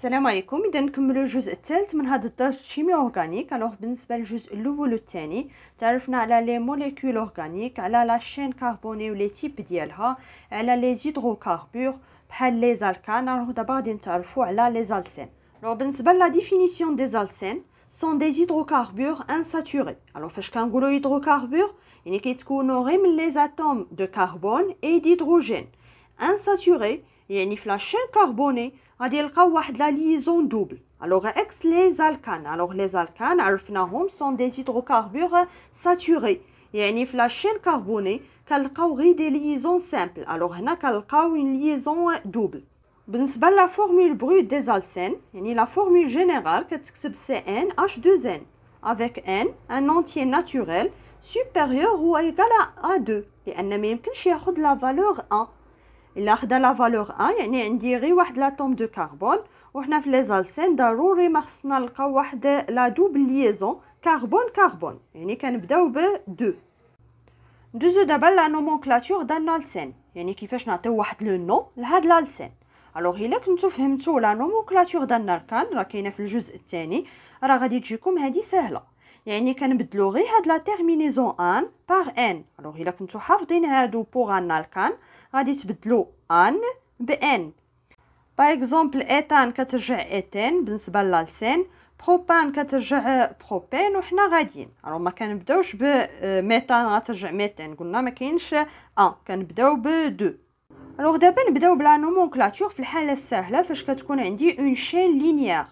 Salam alaikum, nous allons commencer par la chimie organique. Nous la organique. Nous allons parler des the molécule of de la chaîne carbonée. Nous allons les Nous allons parler la la définition des alcènes. sont des hydrocarbures insaturés. Alors, si vous avez un hydrocarbure, vous les atomes de carbone et d'hydrogène. Insaturés, et avez la chaîne carbonée. Il y a une liaison double. Alors, les alors Les alcanes, nous savons, sont des hydrocarbures saturés. Et la chaîne carbonée a des liaisons simples. Alors, nous a une liaison double. Pour la formule brute des ni la formule générale est que NH2N. Avec N, un entier naturel supérieur ou égal à A2. Et elle avons même la valeur 1. الا خدا لا فالور ا يعني عندي غير واحد لاتوم دو كربون وحنا في لي زالسين ضروري ما خصنا نلقاو واحد لا دوبل ليزون كربون كربون يعني كنبداو ب 2 ندوزو دابا لا نومونكلاتور دان لالسين يعني كيفاش نعطيو واحد لو نو لهاد لالسين الوغ الا كنتو فهمتو لا نومونكلاتور دان الاركان راه كاينه في الجزء الثاني راه غادي تجيكم هادي سهله يعني كنبدلو غير هاد لا تيرمينيزون ان باغ ان الوغ الا كنتو حافظين هادو بوغ ان الكان غادي تبدلو ان بان باغ اكزومبل ايتان كترجع ايتان بالنسبه لالسين بروبان كترجع بروبين وحنا غاديين الوغ ما كنبداوش بميتان غترجع ميتان قلنا ما كاينش ان كنبداو ب دو الوغ دابا نبداو بلا نومونكلاتور في الحاله السهله فاش كتكون عندي اون شين لينيير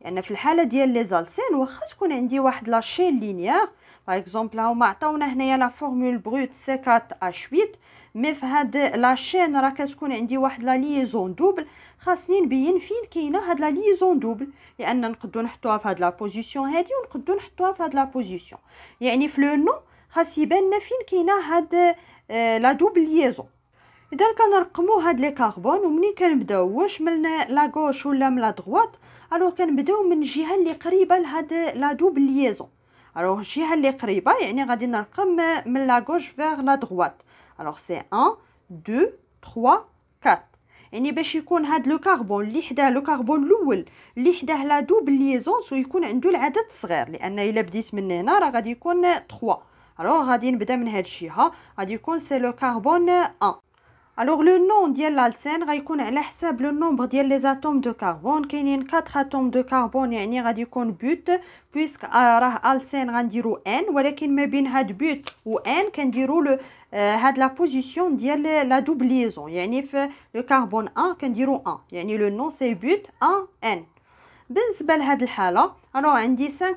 لان يعني في الحاله ديال لي زالسين واخا تكون عندي واحد لاشين لينيير باغ اكزومبل هما عطاونا هنايا لا فورمول بروت سي 4 اش 8 مي في هاد لاشين راه كتكون عندي واحد لا ليزون دوبل خاصني نبين فين كاينه هاد لا ليزون دوبل لان نقدو نحطوها في هاد لا بوزيسيون هادي ونقدو نحطوها في هاد لا بوزيسيون يعني في لو نو خاص يبان لنا فين كاينه هاد آه، لا دوبل ليزون اذا كنرقمو هاد لي كاربون ومنين كنبداو واش من لا غوش ولا من لا دروات الوغ كنبداو من الجهه اللي قريبه لهاد لا دوبل ليزون الوغ الجهه اللي قريبه يعني غادي نرقم من لا غوش فيغ لا دووات الوغ سي 1 2 3 4 يعني باش يكون هاد لو كاربون اللي حداه لو كاربون الاول اللي حداه لا دوبل ليزون سو يكون عنده العدد صغير لان الا بديت من هنا راه غادي يكون 3 الوغ غادي نبدا من هاد الجهه غادي يكون سي لو كاربون 1 Alors, le nom de l'alcène, le nombre de les atomes de carbone. Il y a 4 atomes de carbone, et y a but, puisque l'alcène euh, N, il y a but ou N, il y a la position de la double liaison. Il le carbone 1, le nom, but 1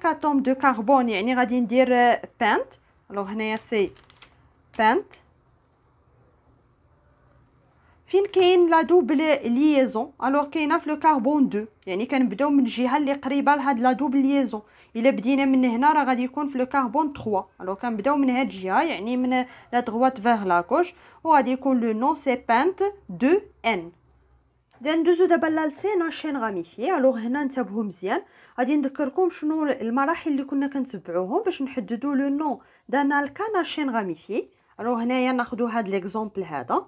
atomes de carbone, euh, Alors, il y فين كاين لا دوبل ليزون الوغ كاينه في لو كاربون 2 يعني كنبداو من الجهه اللي قريبه لهاد لا دوبل ليزون الا بدينا من هنا راه غادي يكون في لو كاربون 3 الوغ كنبداو من هاد الجهه يعني من لا دغوات فيغ لا كوش وغادي يكون لو نون سي بانت 2 ان ندوزو دابا لالسين شين غاميفي الوغ هنا انتبهوا مزيان غادي نذكركم شنو المراحل اللي كنا كنتبعوهم باش نحددوا لو نون دانا الكان الشين غاميفي الوغ هنايا ناخذوا هاد ليكزومبل هذا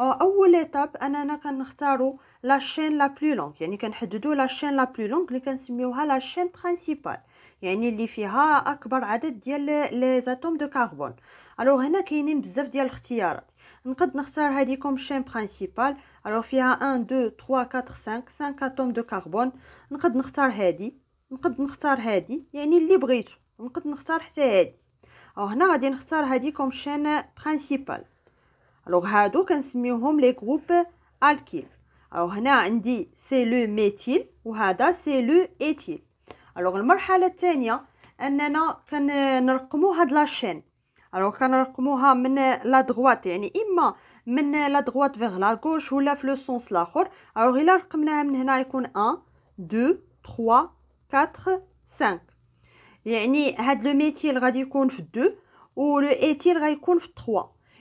اول ايتاب اننا كنختارو لا شين لا بلو لونغ يعني كنحددو لا شين لا بلو لونغ اللي كنسميوها لا شين برينسيبال يعني اللي فيها اكبر عدد ديال لي زاتوم دو كربون الو هنا كاينين بزاف ديال الاختيارات نقد نختار هادي كوم شين برينسيبال الو فيها 1 2 3 4 5 5 اتوم دو كربون نقد نختار هادي نقد نختار هادي يعني اللي بغيتو نقد نختار حتى هادي او هنا غادي نختار هادي كوم شين برينسيبال الوغ هادو كنسميوهم لي غروب الكيل الو هنا عندي سي لو ميتيل وهذا سي لو ايتيل الوغ المرحله الثانيه اننا كنرقمو هاد لاشين الو كنرقموها من لا دغوات يعني اما من لا دغوات فيغ لا غوش ولا في لو سونس لاخر الو الا رقمناها من هنا يكون 1 2 3 4 5 يعني هاد لو ميتيل غادي يكون في 2 و لو ايتيل غيكون في 3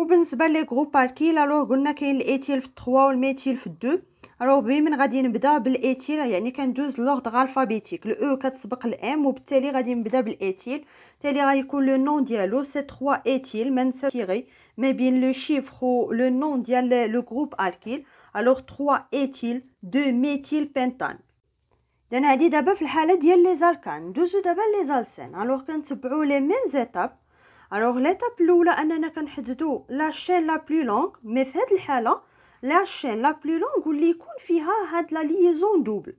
وبالنسبه لي جروب الكيل الوغ قلنا كاين الايثيل في 3 والميثيل في 2 الو بي من غادي نبدا بالايثيل يعني كندوز لوردغ الفابيتيك الاو e كتسبق الام وبالتالي غادي نبدا بالايثيل تالي غيكون لو نون ديالو سي 3 ايثيل من سيغي ما بين لو شيفر و لو نون ديال لو غروب الكيل الو 3 ايثيل 2 ميثيل بنتان اذا هادي دابا في الحاله ديال لي زالكان دوزو دابا لي زالسين الوغ كنتبعو لي ميم زيتاب الوغ ليتاب الاولى اننا كنحددو لا شين لا بلو لونغ مي في هاد الحاله لا شين لا بلو لونغ واللي يكون فيها هاد لا ليزون دوبل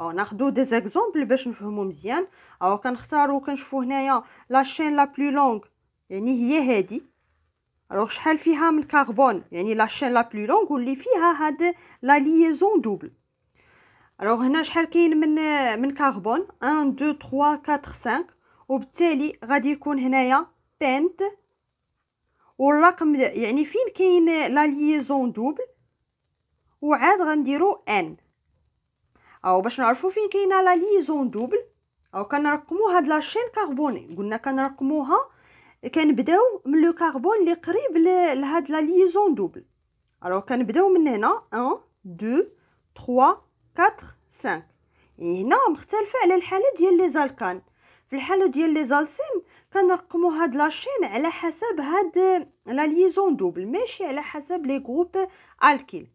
او ناخذو دي زيكزامبل باش نفهمو مزيان او كنختارو كنشوفو هنايا لا شين لا بلو لونغ يعني هي هادي الوغ شحال فيها من كربون يعني لا شين لا بلو لونغ واللي فيها هاد لا ليزون دوبل الوغ هنا شحال كاين من من كربون 1 2 3 4 5 وبالتالي غادي يكون هنايا ستانت والرقم يعني فين كاين لا ليزون دوبل وعاد غنديرو ان او باش نعرفو فين كاينه لا ليزون دوبل او كنرقمو هاد لا شين كاربوني قلنا كنرقموها كنبداو من لو كاربون اللي قريب لهاد لا ليزون دوبل الو كنبداو من هنا 1 2 3 4 5 يعني هنا مختلفه على الحاله ديال لي زالكان في الحاله ديال لي زالسين كنرقمو هاد لاشين على حسب هاد لا ليزون دوبل ماشي على حسب لي جروب الكيل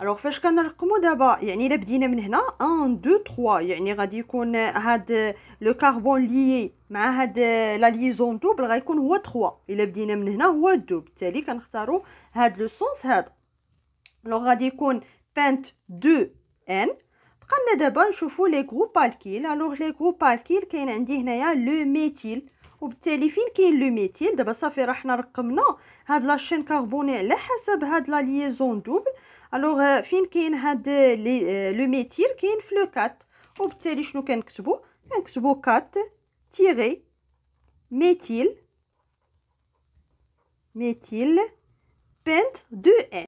الوغ فاش كنرقمو دابا يعني الا بدينا من هنا 1 2 3 يعني غادي يكون هاد لو كاربون ليي مع هاد لا ليزون دوبل غيكون هو 3 الا بدينا من هنا هو 2 بالتالي كنختارو هاد لو سونس هذا الوغ غادي يكون بانت 2 ان بقى لنا دابا نشوفو لي جروب الكيل الوغ لي جروب الكيل كاين عندي هنايا لو ميتيل وبالتالي فين كاين لو ميثيل دابا صافي راه حنا رقمنا هاد لاشين كربوني على حسب هاد لا ليزون دوبل الوغ فين كاين هاد آه، لو ميثيل كاين في لو 4 وبالتالي شنو كنكتبو كنكتبو 4 تيغي ميثيل ميثيل بنت دو ان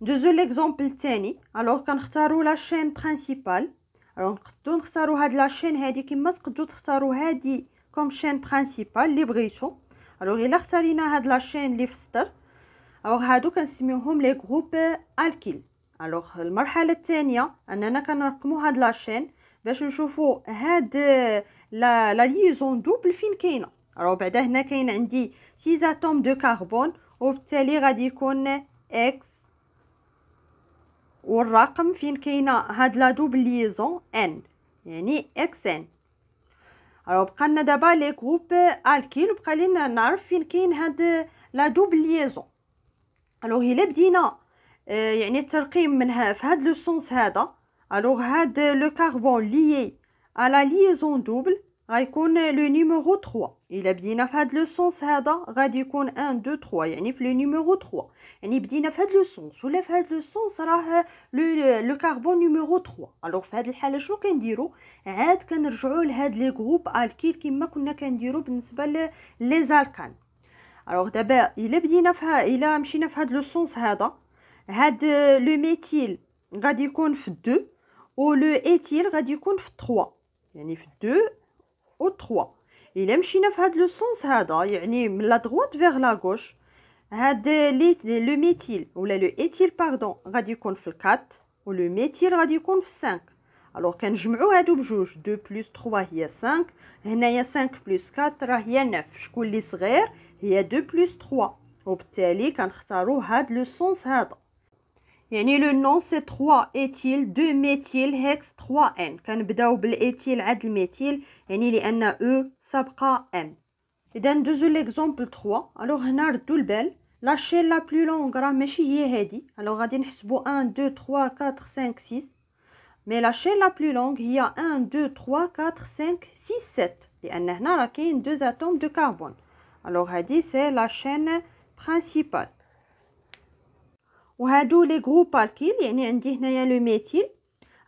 دوزو ليكزومبل الثاني الوغ كنختارو لاشين برينسيبال الوغ نقدو نختارو هاد لاشين هادي كيما تقدو تختارو هادي كوم شين برانسيبال لي بغيتو الوغ الا اختارينا هاد شين لي في السطر الوغ هادو كنسميوهم لي غروب الكيل الوغ المرحله الثانيه اننا كنرقمو هاد شين باش نشوفو هاد لا لا ليزون دوبل فين كاينه راه بعدا هنا كاين عندي 6 اتوم دو كربون وبالتالي غادي يكون اكس والرقم فين كاينه هاد لا دوبل ليزون ان يعني اكس ان راه بقى لنا دابا لي جروب الكيل وبقى لينا نعرف فين كاين هاد لا دوبل ليزون الوغ الا بدينا يعني الترقيم منها في هاد لو سونس هذا الوغ هاد لو كاربون ليي على ليزون دوبل غيكون لو نيميرو 3 الا بدينا في هاد لو سونس هذا غادي يكون 1 2 3 يعني في لو نيميرو 3 يعني بدينا في هاد لو سونس ولا في هاد لو سونس راه لو لو كاربون نيميرو 3 الوغ في هاد الحاله شنو كنديرو عاد كنرجعوا لهاد لي غروب الكيل كما كنا كنديرو بالنسبه لي زالكان الوغ دابا الا بدينا فيها الا مشينا في هاد لو سونس هذا هاد لو ميثيل غادي يكون في 2 و لو ايتيل غادي يكون في 3 يعني في 2 و 3 الا مشينا في هاد لو سونس هذا يعني من لا دروات فيغ لا غوش Le méthyl, pardon, il y a 4 et le méthyl, il y a 5. Alors, quand on joue, 2 plus 3 ah, il y a 5, 5 plus 4, il y a 9. Je vais vous dire, il y a 2 plus 3. Et pour on va vous dire le sens. Le nom c'est 3 éthyl, 2 méthyl, 3 N. Quand on joue avec l'éthyl, il y a un E, ça va être N. Et dans l'exemple 3, alors, on va vous dire. La chaîne la plus longue, ce n'est Alors, 1, 2, 3, 4, 5, 6. Mais la chaîne la plus longue, c'est 1, 2, 3, 4, 5, 6, 7. Parce qu'il y deux atomes de carbone. Alors, c'est la chaîne principale. Et ce les groupes qui sont, c'est-à-dire, ici, le méthyl.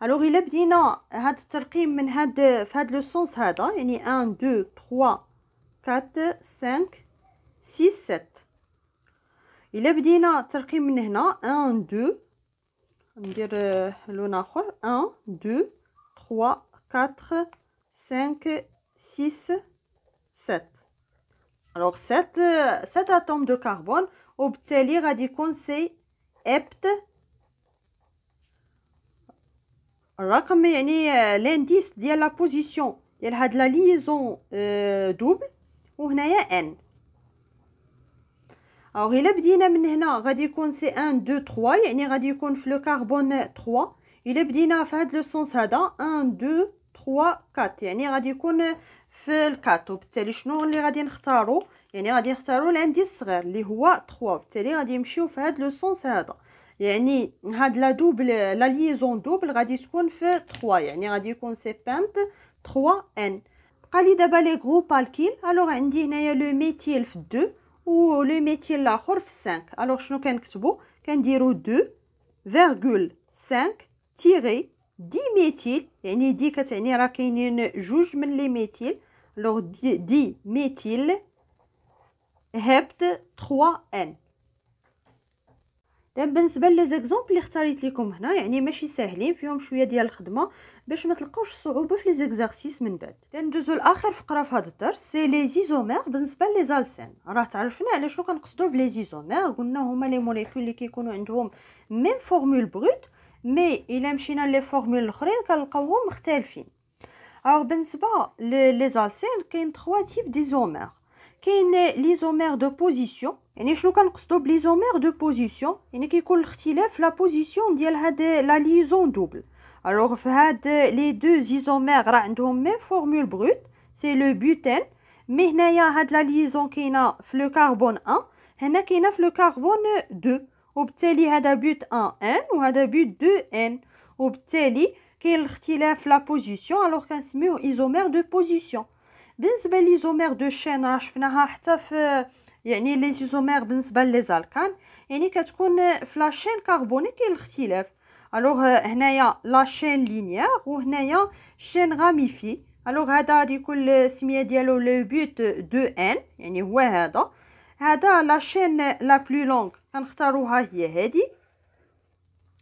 Alors, si on fait cette de le sens 1, 2, 3, 4, 5, 6, 7 dit on démarre ici, 1, 2, 3, 4, 5, 6, 7. Alors, 7 euh, atomes de carbone, au-delà, des conseils. Le l'indice dit à l'indice de la position. cest à la liaison double. N. أو إلا بدينا من هنا غادي يكون سي ان دو تخوا يعني غادي يكون في لو كاربون تخوا إلا بدينا في هاد لو سونس هذا ان دو تخوا كات يعني غادي يكون في الكات وبالتالي شنو اللي غادي نختارو يعني غادي نختارو العنديس الصغير اللي هو تخوا وبالتالي غادي يمشيو في هاد لو سونس هذا يعني هاد لا دوبل لا ليزون دوبل غادي تكون في 3 يعني غادي يكون سي بانت 3 ان بقى لي دابا لي جروب الكيل الوغ عندي هنايا لو ميتيل في 2 و لو ميتي لاخر في 5 الوغ شنو كنكتبو كنديرو دو فيرغول سانك تيغي دي ميتيل يعني دي كتعني راه كاينين جوج من لي ميتيل الوغ دي, دي ميتيل هبت 3 ان دابا بالنسبه لي زيكزومبل اللي اختاريت لكم هنا يعني ماشي ساهلين فيهم شويه ديال الخدمه باش ما تلقاوش صعوبه في لي زيكزارسيس من بعد كندوزو لاخر فقره في هذا الدرس سي لي زيزومير بالنسبه لي زالسين راه تعرفنا على شنو كنقصدو بلي زيزومير قلنا هما لي موليكول اللي كيكونوا عندهم ميم فورمول بروت مي الا مشينا لي فورمول الاخرين كنلقاوهم مختلفين alors بالنسبه لي زالسين كاين 3 تيب زومير كاين زومير دو بوزيسيون يعني شنو كنقصدو زومير دو بوزيسيون يعني كيكون الاختلاف لا بوزيسيون ديال هاد لا ليزون دوبل Alors, les deux isomères ont la même formule brute, c'est le but N, mais il la liaison qui est le carbone 1, et y a le carbone 2, il a le but 1 N, ou le but 2 N, il y position, alors qu'un seul isomère de position. isomères de chaîne, vous euh, les isomères qui les alcanes, et euh, chaîne carbone qui est الوغ euh, هنايا لا شين لينيير وهنايا شين غاميفي الوغ هذا غادي يكون السميه ديالو لو بوت دو ان يعني هو هذا هذا لا شين لا بلو لونغ كنختاروها هي هادي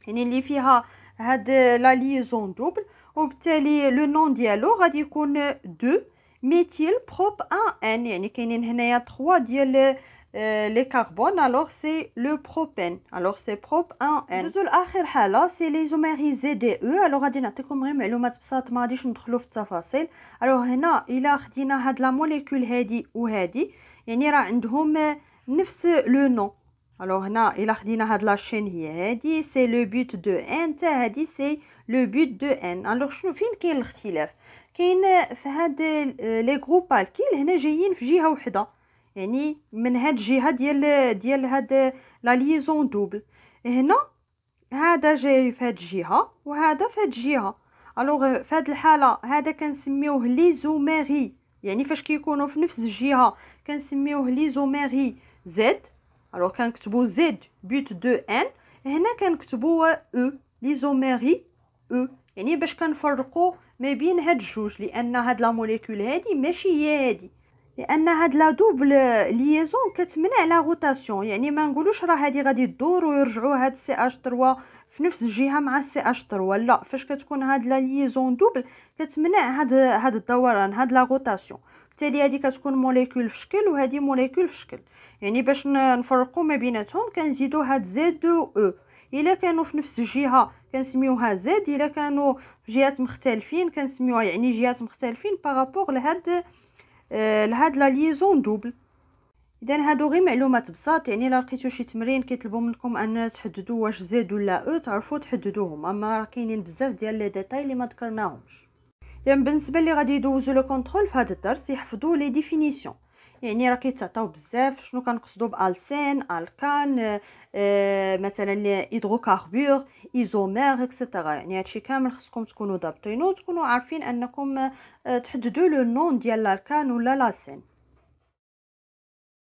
يعني اللي فيها هاد لا ليزون دوبل وبالتالي لو نون ديالو غادي يكون دو ميتيل بروب ان ان يعني كاينين هنايا 3 ديال Le les alors c'est le propène. Alors c'est prop 1N. اخر حاله سي ليزوميريزي dit او alors غادي نعطيكم غير معلومات بساط ما غاديش ندخلو في التفاصيل dit que a خدينا هاد لا موليكول le وهادي يعني راه عندهم a لو nom. Alors, هنا الا خدينا هاد a هي هادي سي لو بوت دو ان تا هادي سي ce que فين كاين الاختلاف كاين في هنا جايين في يعني من هاد الجهه ديال ديال هاد لا ليزون دوبل هنا هذا جاي في هاد الجهه وهذا في هاد الجهه الوغ في هاد الحاله هذا كنسميوه ليزوميري يعني فاش كيكونوا في نفس الجهه كنسميوه ليزوميري زد الوغ كنكتبوا زد بوت دو ان هنا كنكتبوا او e. ليزوميري او e. يعني باش كنفرقوا ما بين هاد الجوج لان هاد لا موليكول هادي ماشي هي هادي لان هاد لا دوبل ليزون كتمنع لا روتاسيون يعني ما نقولوش راه هادي غادي تدور ويرجعوا هاد سي اش 3 في نفس الجهه مع سي اش 3 لا فاش كتكون هاد لا ليزون دوبل كتمنع هاد هاد الدوران هاد لا روتاسيون بالتالي هادي كتكون موليكول في شكل وهادي موليكول في شكل يعني باش نفرقوا ما بيناتهم كنزيدوا هاد زد و او الا كانوا في نفس الجهه كنسميوها زد الا كانوا في جهات مختلفين كنسميوها يعني جهات مختلفين بارابور لهاد آه، لهاد لا ليزون دوبل اذا هادو غير معلومات بساط يعني الا لقيتو شي تمرين كيطلبوا منكم ان تحددوا واش زيد ولا او تعرفوا تحددوهم اما راه كاينين بزاف ديال لي ديتاي اللي ما ذكرناهمش اذا يعني بالنسبه اللي غادي يدوزوا لو كونترول في هذا الدرس يحفظوا لي ديفينيسيون يعني راه كيتعطاو بزاف شنو كنقصدو بالسين الكان آه، آه، مثلا مثلا كاربور ايزومير اكسيتيرا يعني هادشي كامل خصكم تكونوا ضابطينو وتكونوا عارفين انكم آه، تحددوا لو نون ديال الكان ولا لاسين